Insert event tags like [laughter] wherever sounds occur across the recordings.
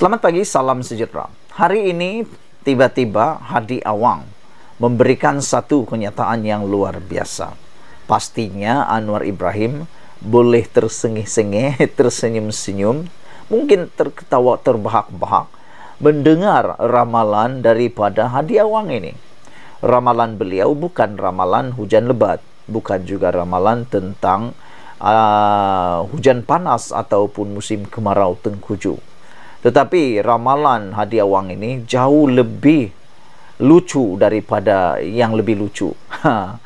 Selamat pagi, salam sejahtera. Hari ini tiba-tiba Hadi Awang memberikan satu kenyataan yang luar biasa. Pastinya Anwar Ibrahim boleh tersengih-sengih, [laughs] tersenyum-senyum, mungkin terketawa terbahak-bahak mendengar ramalan daripada Hadi Awang ini. Ramalan beliau bukan ramalan hujan lebat, bukan juga ramalan tentang uh, hujan panas ataupun musim kemarau tengkujuh. Tetapi ramalan hadiah wang ini jauh lebih lucu daripada yang lebih lucu. [laughs] Ha.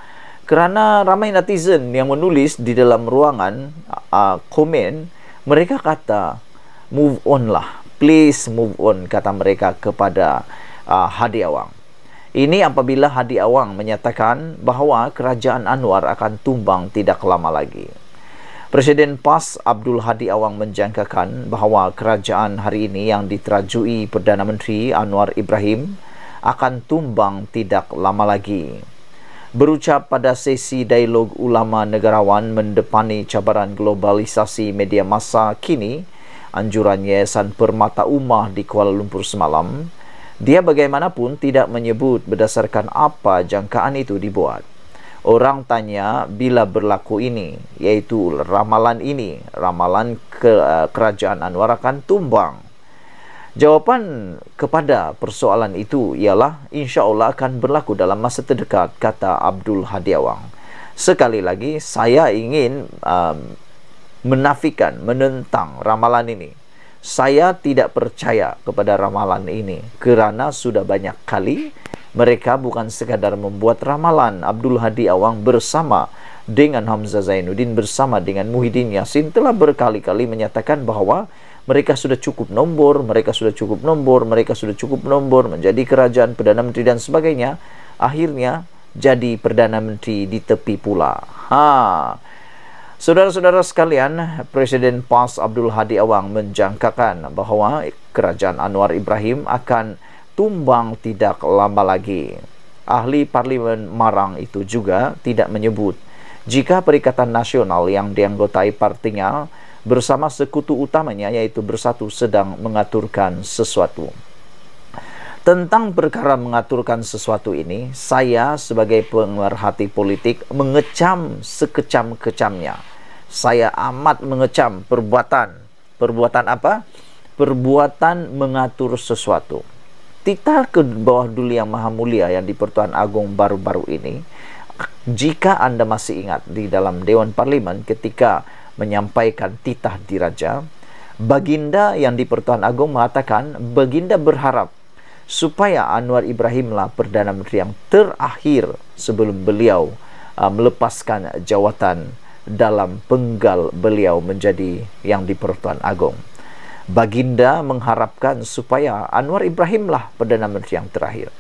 Kerana ramai netizen yang menulis di dalam ruangan uh, komen, mereka kata move on lah, please move on kata mereka kepada uh, hadiah wang. Ini apabila Hadi Awang menyatakan bahawa kerajaan Anwar akan tumbang tidak lama lagi. Presiden PAS Abdul Hadi Awang menjangkakan bahawa kerajaan hari ini yang diterajui Perdana Menteri Anwar Ibrahim akan tumbang tidak lama lagi. Berucap pada sesi dialog ulama negarawan mendepani cabaran globalisasi media masa kini, anjuran Yayasan Permata Umah di Kuala Lumpur semalam, dia bagaimanapun tidak menyebut berdasarkan apa jangkaan itu dibuat orang tanya bila berlaku ini yaitu ramalan ini ramalan ke, uh, kerajaan Anwar akan tumbang jawapan kepada persoalan itu ialah insya Allah akan berlaku dalam masa terdekat kata Abdul Hadi Awang sekali lagi saya ingin um, menafikan menentang ramalan ini saya tidak percaya kepada ramalan ini kerana sudah banyak kali mereka bukan sekadar membuat ramalan Abdul Hadi Awang bersama dengan Hamzah Zainuddin bersama dengan Muhyiddin Yassin telah berkali-kali menyatakan bahawa mereka sudah cukup nombor, mereka sudah cukup nombor, mereka sudah cukup nombor menjadi kerajaan Perdana Menteri dan sebagainya. Akhirnya jadi Perdana Menteri di tepi pula. Ha. Saudara-saudara sekalian, Presiden PAS Abdul Hadi Awang menjangkakan bahawa kerajaan Anwar Ibrahim akan tumbang tidak lama lagi. Ahli Parlimen Marang itu juga tidak menyebut jika Perikatan Nasional yang dianggotai partinya bersama sekutu utamanya yaitu Bersatu sedang mengaturkan sesuatu. Tentang perkara mengaturkan sesuatu ini, saya sebagai hati politik mengecam sekecam-kecamnya. Saya amat mengecam perbuatan. Perbuatan apa? Perbuatan mengatur sesuatu titah ke bawah duli yang maha mulia yang di-Pertuan Agung baru-baru ini jika anda masih ingat di dalam Dewan Parlimen ketika menyampaikan titah diraja baginda yang di-Pertuan Agung mengatakan baginda berharap supaya Anwar Ibrahimlah Perdana Menteri yang terakhir sebelum beliau uh, melepaskan jawatan dalam penggal beliau menjadi yang di-Pertuan Agung baginda mengharapkan supaya Anwar Ibrahimlah Perdana Menteri yang terakhir.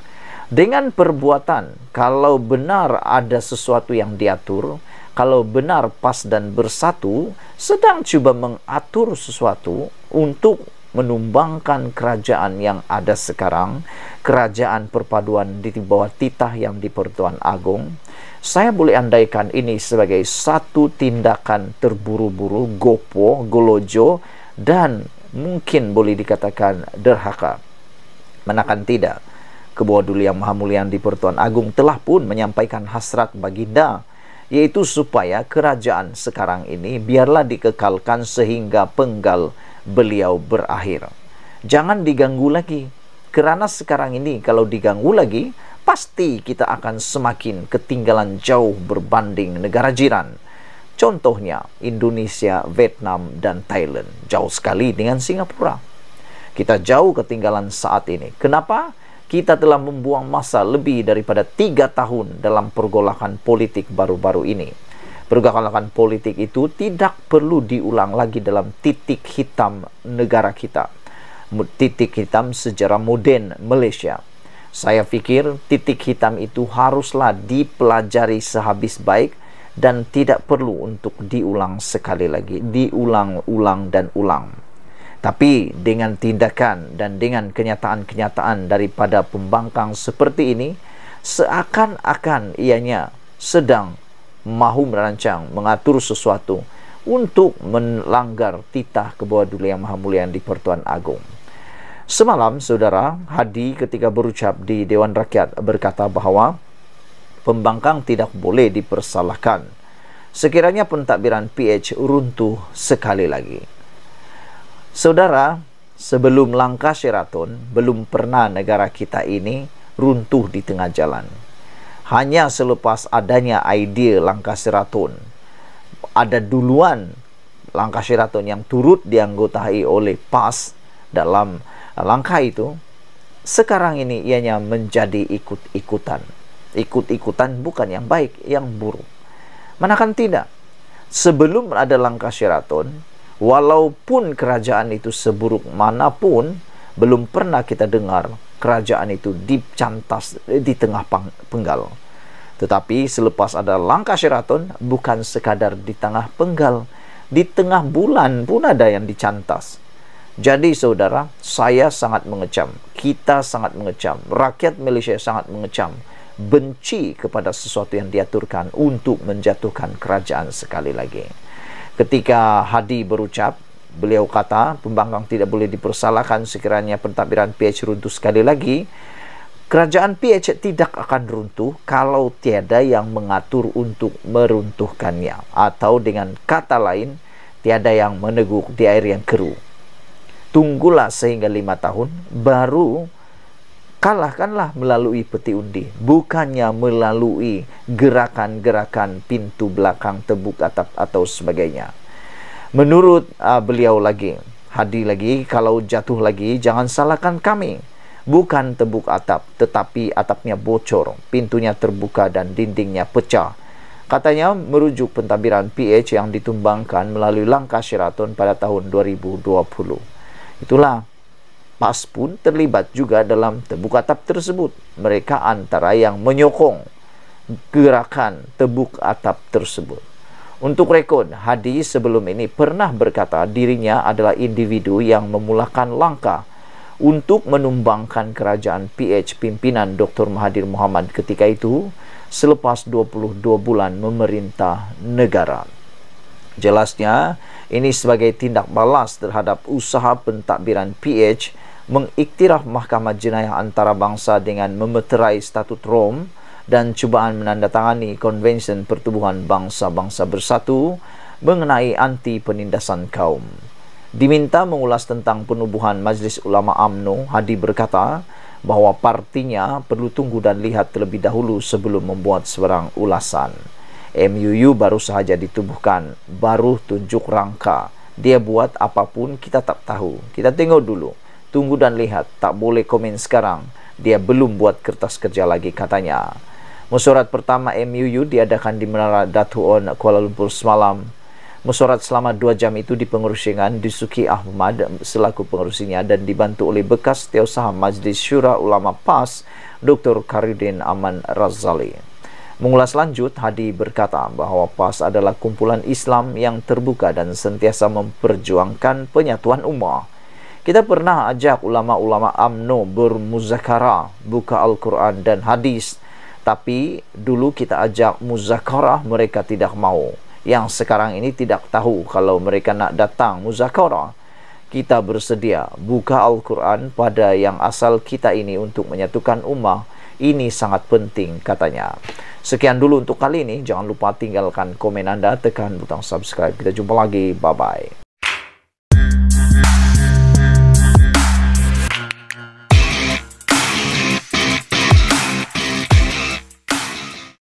Dengan perbuatan, kalau benar ada sesuatu yang diatur, kalau benar pas dan bersatu, sedang cuba mengatur sesuatu untuk menumbangkan kerajaan yang ada sekarang, kerajaan perpaduan di bawah titah yang di Pertuan Agong, saya boleh andaikan ini sebagai satu tindakan terburu-buru, gopo, golojo, dan mungkin boleh dikatakan derhaka manakan tidak kebawah dulu yang maha mulia di pertuan agung telah pun menyampaikan hasrat baginda iaitu supaya kerajaan sekarang ini biarlah dikekalkan sehingga penggal beliau berakhir jangan diganggu lagi kerana sekarang ini kalau diganggu lagi pasti kita akan semakin ketinggalan jauh berbanding negara jiran Contohnya Indonesia, Vietnam, dan Thailand. Jauh sekali dengan Singapura. Kita jauh ketinggalan saat ini. Kenapa? Kita telah membuang masa lebih daripada tiga tahun dalam pergolakan politik baru-baru ini. Pergolakan politik itu tidak perlu diulang lagi dalam titik hitam negara kita. Titik hitam sejarah modern Malaysia. Saya pikir titik hitam itu haruslah dipelajari sehabis baik dan tidak perlu untuk diulang sekali lagi diulang-ulang dan ulang tapi dengan tindakan dan dengan kenyataan-kenyataan daripada pembangkang seperti ini seakan-akan ianya sedang mahu merancang mengatur sesuatu untuk melanggar titah kebawah dulu yang maha mulia di Pertuan Agung. Semalam, saudara, Hadi ketika berucap di Dewan Rakyat berkata bahawa pembangkang tidak boleh dipersalahkan sekiranya pentadbiran PH runtuh sekali lagi. Saudara, sebelum langkah Sheraton, belum pernah negara kita ini runtuh di tengah jalan. Hanya selepas adanya idea langkah Sheraton, ada duluan langkah Sheraton yang turut dianggotai oleh PAS dalam langkah itu, sekarang ini ianya menjadi ikut-ikutan ikut-ikutan bukan yang baik, yang buruk. Manakan tidak, sebelum ada langkah syaraton, walaupun kerajaan itu seburuk manapun, belum pernah kita dengar kerajaan itu dicantas eh, di tengah penggal. Tetapi selepas ada langkah syaraton, bukan sekadar di tengah penggal, di tengah bulan pun ada yang dicantas. Jadi saudara, saya sangat mengecam, kita sangat mengecam, rakyat Malaysia sangat mengecam benci kepada sesuatu yang diaturkan untuk menjatuhkan kerajaan sekali lagi. Ketika Hadi berucap, beliau kata pembangkang tidak boleh dipersalahkan sekiranya pentadbiran PH runtuh sekali lagi. Kerajaan PH tidak akan runtuh kalau tiada yang mengatur untuk meruntuhkannya atau dengan kata lain tiada yang meneguk di air yang keruh. Tunggulah sehingga lima tahun baru kalahkanlah melalui peti undi bukannya melalui gerakan-gerakan pintu belakang tebuk atap atau sebagainya menurut uh, beliau lagi hadi lagi kalau jatuh lagi jangan salahkan kami bukan tebuk atap tetapi atapnya bocor pintunya terbuka dan dindingnya pecah katanya merujuk pentadbiran PH yang ditumbangkan melalui langkah Sheraton pada tahun 2020 itulah PAS pun terlibat juga dalam tebuk atap tersebut. Mereka antara yang menyokong gerakan tebuk atap tersebut. Untuk rekod, Hadi sebelum ini pernah berkata dirinya adalah individu yang memulakan langkah untuk menumbangkan kerajaan PH pimpinan Dr. Mahathir Muhammad ketika itu selepas 22 bulan memerintah negara. Jelasnya, ini sebagai tindak balas terhadap usaha pentadbiran PH mengiktiraf Mahkamah Jenayah Antarabangsa dengan memeterai Statut Rom dan cubaan menandatangani Konvensyen Pertubuhan Bangsa-Bangsa Bersatu mengenai anti penindasan kaum. Diminta mengulas tentang penubuhan Majlis Ulama AMNO, Hadi berkata bahawa partinya perlu tunggu dan lihat terlebih dahulu sebelum membuat sebarang ulasan. MUU baru sahaja ditubuhkan, baru tunjuk rangka. Dia buat apapun kita tak tahu. Kita tengok dulu. Tunggu dan lihat, tak boleh komen sekarang. Dia belum buat kertas kerja lagi katanya. Musyarat pertama MUU diadakan di Menara Datuon Kuala Lumpur semalam. Musyarat selama dua jam itu dipengerusi dengan Disuki Ahmad selaku pengerusinya dan dibantu oleh bekas setiausaha Majlis Syura Ulama PAS Dr. Karudin Aman Razali. Mengulas lanjut, Hadi berkata bahawa PAS adalah kumpulan Islam yang terbuka dan sentiasa memperjuangkan penyatuan umat. Kita pernah ajak ulama-ulama UMNO bermuzakara buka Al-Quran dan hadis Tapi dulu kita ajak muzakara mereka tidak mau Yang sekarang ini tidak tahu kalau mereka nak datang muzakara Kita bersedia buka Al-Quran pada yang asal kita ini untuk menyatukan umat. Ini sangat penting katanya Sekian dulu untuk kali ini. Jangan lupa tinggalkan komen anda, tekan butang subscribe. Kita jumpa lagi. Bye-bye.